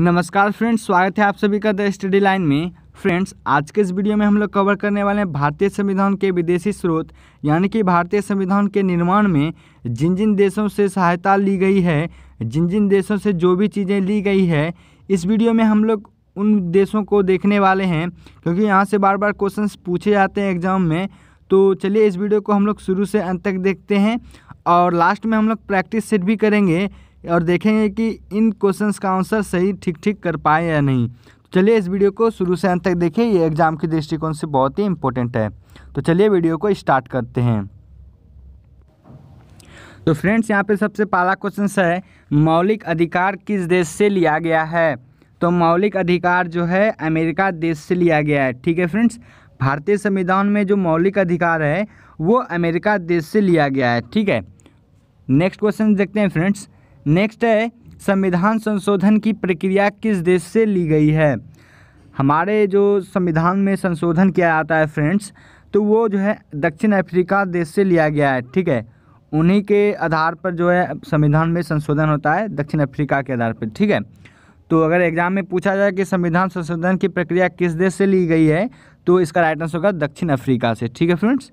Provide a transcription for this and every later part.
नमस्कार फ्रेंड्स स्वागत है आप सभी का द स्टडी लाइन में फ्रेंड्स आज के इस वीडियो में हम लोग कवर करने वाले हैं भारतीय संविधान के विदेशी स्रोत यानी कि भारतीय संविधान के निर्माण में जिन जिन देशों से सहायता ली गई है जिन जिन देशों से जो भी चीज़ें ली गई है इस वीडियो में हम लोग उन देशों को देखने वाले हैं क्योंकि यहाँ से बार बार क्वेश्चन पूछे जाते हैं एग्जाम में तो चलिए इस वीडियो को हम लोग शुरू से अंत तक देखते हैं और लास्ट में हम लोग प्रैक्टिस सेट भी करेंगे और देखेंगे कि इन क्वेश्चंस का आंसर सही ठीक ठीक कर पाए या नहीं तो चलिए इस वीडियो को शुरू से अंत तक देखें ये एग्ज़ाम के दृष्टिकोण से बहुत ही इंपॉर्टेंट है तो चलिए वीडियो को स्टार्ट करते हैं तो फ्रेंड्स यहाँ पे सबसे पहला क्वेश्चन है मौलिक अधिकार किस देश से लिया गया है तो मौलिक अधिकार जो है अमेरिका देश से लिया गया है ठीक है फ्रेंड्स भारतीय संविधान में जो मौलिक अधिकार है वो अमेरिका देश से लिया गया है ठीक है नेक्स्ट क्वेश्चन देखते हैं फ्रेंड्स नेक्स्ट है संविधान संशोधन की प्रक्रिया किस देश से ली गई है हमारे जो संविधान में संशोधन किया जाता है फ्रेंड्स तो वो जो है दक्षिण अफ्रीका देश से लिया गया है ठीक है उन्हीं के आधार पर जो है संविधान में संशोधन होता है दक्षिण अफ्रीका के आधार पर ठीक है तो अगर एग्जाम में पूछा जाए कि संविधान संशोधन की प्रक्रिया किस देश से ली गई है तो इसका राइट आंसर होगा दक्षिण अफ्रीका से ठीक है फ्रेंड्स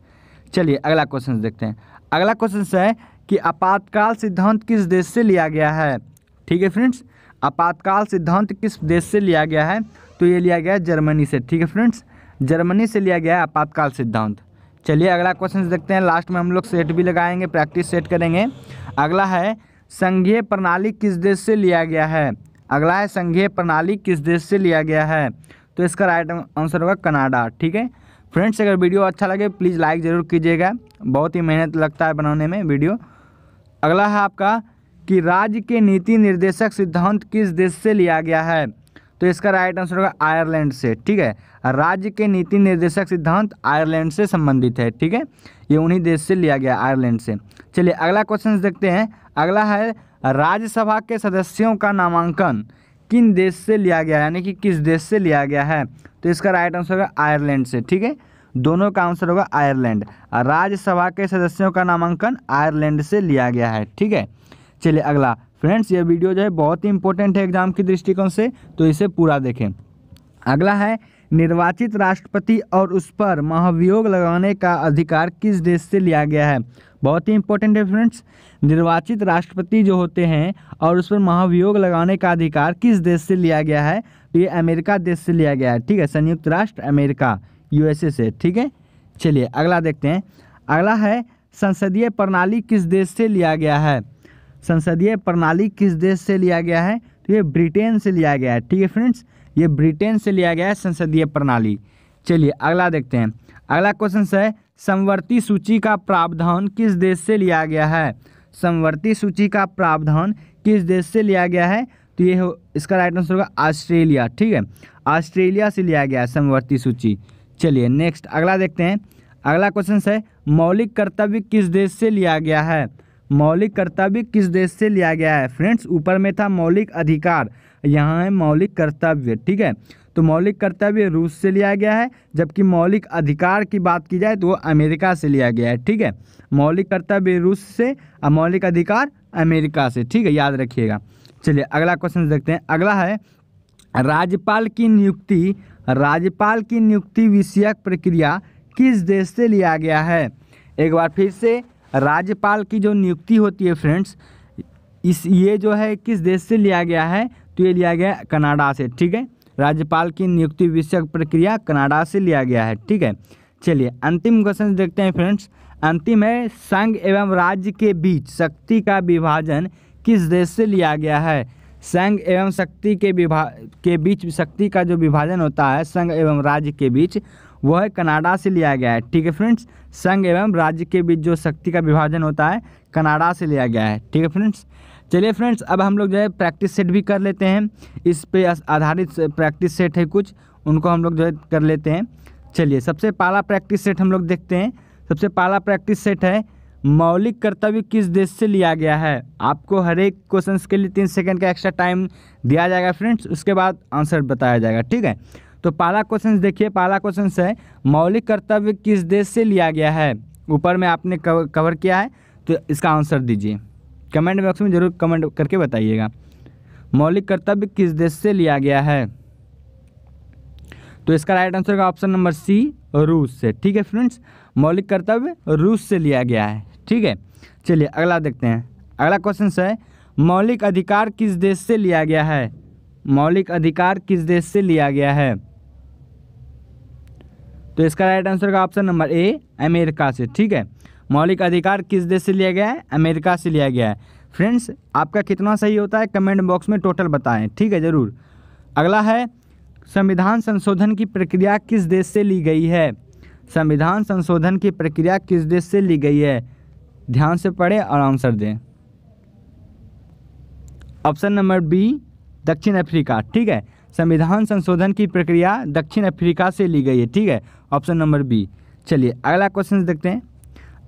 चलिए अगला क्वेश्चन देखते हैं अगला क्वेश्चन है कि आपातकाल सिद्धांत किस देश से लिया गया है ठीक है फ्रेंड्स आपातकाल सिद्धांत किस देश से लिया गया है तो ये लिया गया है जर्मनी से ठीक है फ्रेंड्स जर्मनी से लिया गया है आपातकाल सिद्धांत चलिए अगला क्वेश्चन देखते हैं लास्ट में हम लोग सेट भी लगाएंगे प्रैक्टिस सेट करेंगे अगला है संघीय प्रणाली किस देश से लिया गया है अगला है संघीय प्रणाली किस देश से लिया गया है तो इसका राइट आंसर होगा कनाडा ठीक है फ्रेंड्स अगर वीडियो अच्छा लगे प्लीज़ लाइक ज़रूर कीजिएगा बहुत ही मेहनत लगता है बनाने में वीडियो अगला है आपका कि राज्य के नीति निर्देशक सिद्धांत किस देश से लिया गया है तो इसका राइट आंसर होगा आयरलैंड से ठीक है राज्य के नीति निर्देशक सिद्धांत आयरलैंड से संबंधित है ठीक है ये उन्हीं देश से लिया गया आयरलैंड से चलिए अगला क्वेश्चन देखते हैं अगला है राज्यसभा के सदस्यों का नामांकन किन देश से लिया गया यानी कि किस देश से लिया गया है तो इसका राइट आंसर होगा आयरलैंड से ठीक है दोनों का आंसर होगा आयरलैंड राज्यसभा के सदस्यों का नामांकन आयरलैंड से लिया गया है ठीक है चलिए अगला फ्रेंड्स ये वीडियो जो है बहुत ही इंपॉर्टेंट है एग्जाम के दृष्टिकोण से तो इसे पूरा देखें अगला है निर्वाचित राष्ट्रपति और उस पर महाभियोग लगाने का अधिकार किस देश से लिया गया है बहुत ही इंपॉर्टेंट है फ्रेंड्स निर्वाचित राष्ट्रपति जो होते हैं और उस पर महाभियोग लगाने का अधिकार किस देश से लिया गया है तो ये अमेरिका देश से लिया गया है ठीक है संयुक्त राष्ट्र अमेरिका यूएसए से ठीक है चलिए अगला देखते हैं अगला है संसदीय प्रणाली किस देश से लिया गया है संसदीय प्रणाली किस देश से लिया गया है तो ये ब्रिटेन से लिया गया है ठीक है फ्रेंड्स ये ब्रिटेन से लिया गया है संसदीय प्रणाली चलिए अगला देखते हैं अगला क्वेश्चन है समवर्ती सूची का प्रावधान किस देश से लिया गया है समवर्ती सूची का प्रावधान किस देश से लिया गया है तो ये हो इसका राइट आंसर होगा ऑस्ट्रेलिया ठीक है ऑस्ट्रेलिया से लिया गया है समवर्ती सूची चलिए नेक्स्ट अगला देखते हैं अगला क्वेश्चन है मौलिक कर्तव्य किस देश से लिया गया है मौलिक कर्तव्य किस देश से लिया गया है फ्रेंड्स ऊपर में था मौलिक अधिकार यहाँ है मौलिक कर्तव्य ठीक है तो मौलिक कर्तव्य रूस से लिया गया है जबकि मौलिक अधिकार की बात की जाए तो वो अमेरिका से लिया गया है ठीक है मौलिक कर्तव्य रूस से और मौलिक अधिकार अमेरिका से ठीक है याद रखिएगा चलिए अगला क्वेश्चन देखते हैं अगला है राज्यपाल की नियुक्ति राज्यपाल की नियुक्ति विषयक प्रक्रिया किस देश से लिया गया है एक बार फिर से राज्यपाल की जो नियुक्ति होती है फ्रेंड्स इस ये जो है किस देश से लिया गया है तो ये लिया गया कनाडा से ठीक है राज्यपाल की नियुक्ति विषयक प्रक्रिया कनाडा से लिया गया है ठीक है चलिए अंतिम क्वेश्चन देखते हैं फ्रेंड्स अंतिम है संघ एवं राज्य के बीच शक्ति का विभाजन किस देश से लिया गया है संघ एवं शक्ति के विभा के बीच शक्ति का जो विभाजन होता है संघ एवं राज्य के बीच वह कनाडा से लिया गया है ठीक है फ्रेंड्स संघ एवं राज्य के बीच जो शक्ति का विभाजन होता है कनाडा से लिया गया है ठीक है फ्रेंड्स चलिए फ्रेंड्स अब हम लोग जो है प्रैक्टिस सेट भी कर लेते हैं इस पे आधारित प्रैक्टिस सेट है कुछ उनको हम लोग जो है कर लेते हैं चलिए सबसे पहला प्रैक्टिस सेट हम लोग देखते हैं सबसे पहला प्रैक्टिस सेट है मौलिक कर्तव्य किस देश से लिया गया है आपको हर एक क्वेश्चन के लिए तीन सेकंड का एक्स्ट्रा टाइम दिया जाएगा फ्रेंड्स उसके बाद आंसर बताया जाएगा ठीक है तो पहला क्वेश्चन देखिए पहला क्वेश्चन है मौलिक कर्तव्य किस देश से लिया गया है ऊपर में आपने कवर किया है तो इसका आंसर दीजिए कमेंट बॉक्स में ज़रूर कमेंट करके बताइएगा मौलिक कर्तव्य किस देश से लिया गया है तो इसका राइट आंसर का ऑप्शन नंबर सी रूस से ठीक है फ्रेंड्स मौलिक कर्तव्य रूस से लिया गया है ठीक है चलिए अगला देखते हैं अगला क्वेश्चन है मौलिक अधिकार किस देश से लिया गया है मौलिक अधिकार किस देश से लिया गया है तो इसका राइट आंसर का ऑप्शन नंबर ए अमेरिका से ठीक है मौलिक अधिकार किस देश से लिया गया है अमेरिका से लिया गया है फ्रेंड्स आपका कितना सही होता है कमेंट बॉक्स में टोटल बताएं ठीक है ज़रूर अगला है संविधान संशोधन की प्रक्रिया किस देश से ली गई है संविधान संशोधन की प्रक्रिया किस देश से ली गई है ध्यान से पढ़ें और आंसर दें ऑप्शन नंबर बी दक्षिण अफ्रीका ठीक है संविधान संशोधन की प्रक्रिया दक्षिण अफ्रीका से ली गई है ठीक है ऑप्शन नंबर बी चलिए अगला क्वेश्चन देखते हैं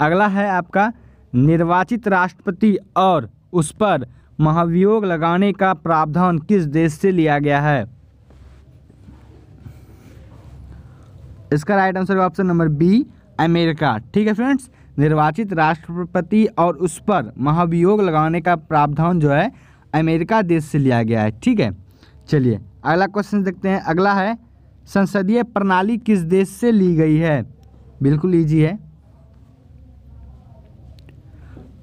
अगला है आपका निर्वाचित राष्ट्रपति और उस पर महाभियोग लगाने का प्रावधान किस देश से लिया गया है इसका राइट आंसर है ऑप्शन नंबर बी अमेरिका ठीक है फ्रेंड्स निर्वाचित राष्ट्रपति और उस पर महाभियोग लगाने का प्रावधान जो है अमेरिका देश से लिया गया है ठीक है चलिए अगला क्वेश्चन देखते हैं अगला है संसदीय प्रणाली किस देश से ली गई है बिल्कुल ईजी है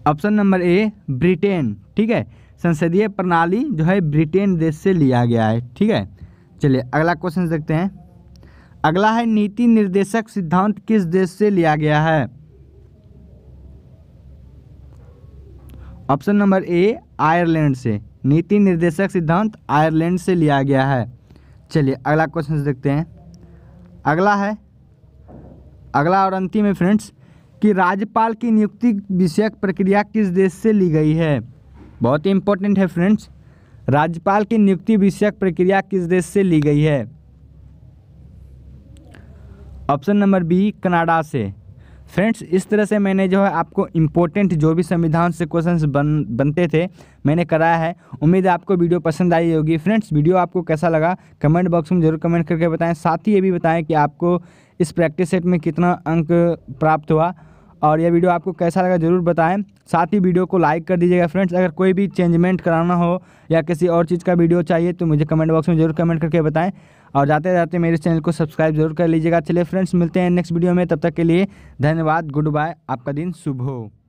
ऑप्शन नंबर ए ब्रिटेन ठीक है संसदीय प्रणाली जो है ब्रिटेन देश से लिया गया है ठीक है चलिए अगला क्वेश्चन देखते हैं अगला है नीति निर्देशक सिद्धांत किस देश से लिया गया है ऑप्शन नंबर ए आयरलैंड से नीति निर्देशक सिद्धांत आयरलैंड से लिया गया है चलिए अगला क्वेश्चन देखते हैं अगला है अगला और अंतिम है फ्रेंड्स कि राज्यपाल की नियुक्ति विषयक प्रक्रिया किस देश से ली गई है बहुत ही इंपॉर्टेंट है फ्रेंड्स राज्यपाल की नियुक्ति विषयक प्रक्रिया किस देश से ली गई है ऑप्शन नंबर बी कनाडा से फ्रेंड्स इस तरह से मैंने जो है आपको इम्पोर्टेंट जो भी संविधान से क्वेश्चंस बन बनते थे मैंने कराया है उम्मीद है आपको वीडियो पसंद आई होगी फ्रेंड्स वीडियो आपको कैसा लगा कमेंट बॉक्स में जरूर कमेंट करके बताएं साथ ही ये भी बताएं कि आपको इस प्रैक्टिस सेट में कितना अंक प्राप्त हुआ और यह वीडियो आपको कैसा लगा ज़रूर बताएं साथ ही वीडियो को लाइक कर दीजिएगा फ्रेंड्स अगर कोई भी चेंजमेंट कराना हो या किसी और चीज़ का वीडियो चाहिए तो मुझे कमेंट बॉक्स में जरूर कमेंट करके बताएं और जाते जाते मेरे चैनल को सब्सक्राइब जरूर कर लीजिएगा चलिए फ्रेंड्स मिलते हैं नेक्स्ट वीडियो में तब तक के लिए धन्यवाद गुड बाय आपका दिन शुभ हो